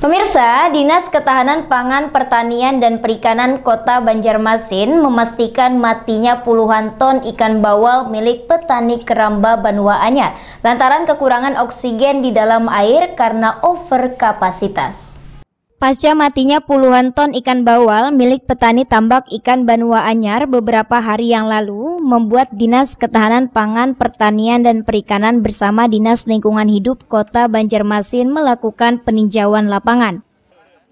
Pemirsa, Dinas Ketahanan Pangan Pertanian dan Perikanan Kota Banjarmasin memastikan matinya puluhan ton ikan bawal milik petani keramba Banuaanya lantaran kekurangan oksigen di dalam air karena overkapasitas. Pasca matinya puluhan ton ikan bawal milik petani tambak ikan Banua Anyar beberapa hari yang lalu membuat Dinas Ketahanan Pangan Pertanian dan Perikanan bersama Dinas Lingkungan Hidup Kota Banjarmasin melakukan peninjauan lapangan.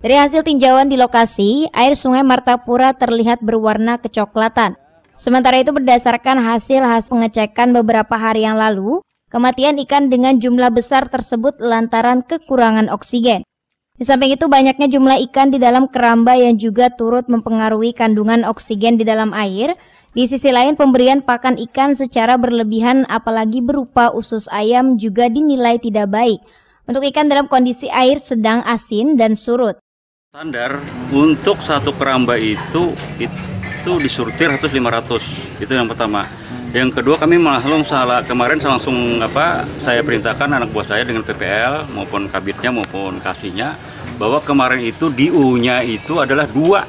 Dari hasil tinjauan di lokasi, air sungai Martapura terlihat berwarna kecoklatan. Sementara itu berdasarkan hasil khas pengecekan beberapa hari yang lalu, kematian ikan dengan jumlah besar tersebut lantaran kekurangan oksigen. Di samping itu banyaknya jumlah ikan di dalam keramba yang juga turut mempengaruhi kandungan oksigen di dalam air. Di sisi lain pemberian pakan ikan secara berlebihan apalagi berupa usus ayam juga dinilai tidak baik untuk ikan dalam kondisi air sedang asin dan surut. Standar untuk satu keramba itu, itu itu disurtir ratus itu yang pertama yang kedua kami langsung salah kemarin saya langsung apa saya perintahkan anak buah saya dengan PPL maupun kabitnya maupun kasihnya bahwa kemarin itu diunya nya itu adalah dua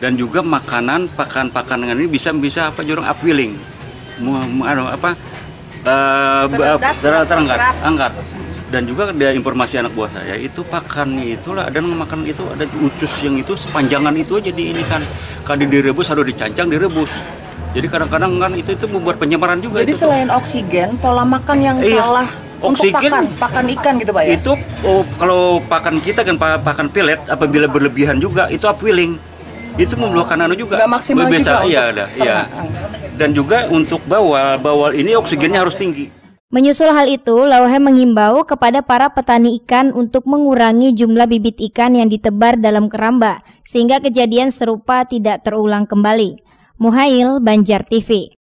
dan juga makanan pakan pakan dengan ini bisa bisa apa jurung upwilling anu, apa uh, terangkat angkat dan juga ada informasi anak buah saya itu pakannya itulah dan makan itu ada ucus yang itu sepanjangan itu aja di ini kan kadi direbus harus dicancang direbus jadi kadang-kadang kan itu itu membuat penyemaran juga jadi itu selain tuh. oksigen pola makan yang eh, salah oksigen untuk pakan, pakan ikan gitu pak ya itu oh, kalau pakan kita kan pakan pelet apabila berlebihan juga itu upwilling itu membuahkan anu juga Gak maksimal juga iya ada iya dan juga untuk bawal bawal ini oksigennya harus tinggi Menyusul hal itu, Lauhe menghimbau kepada para petani ikan untuk mengurangi jumlah bibit ikan yang ditebar dalam keramba, sehingga kejadian serupa tidak terulang kembali. Muhail, Banjar TV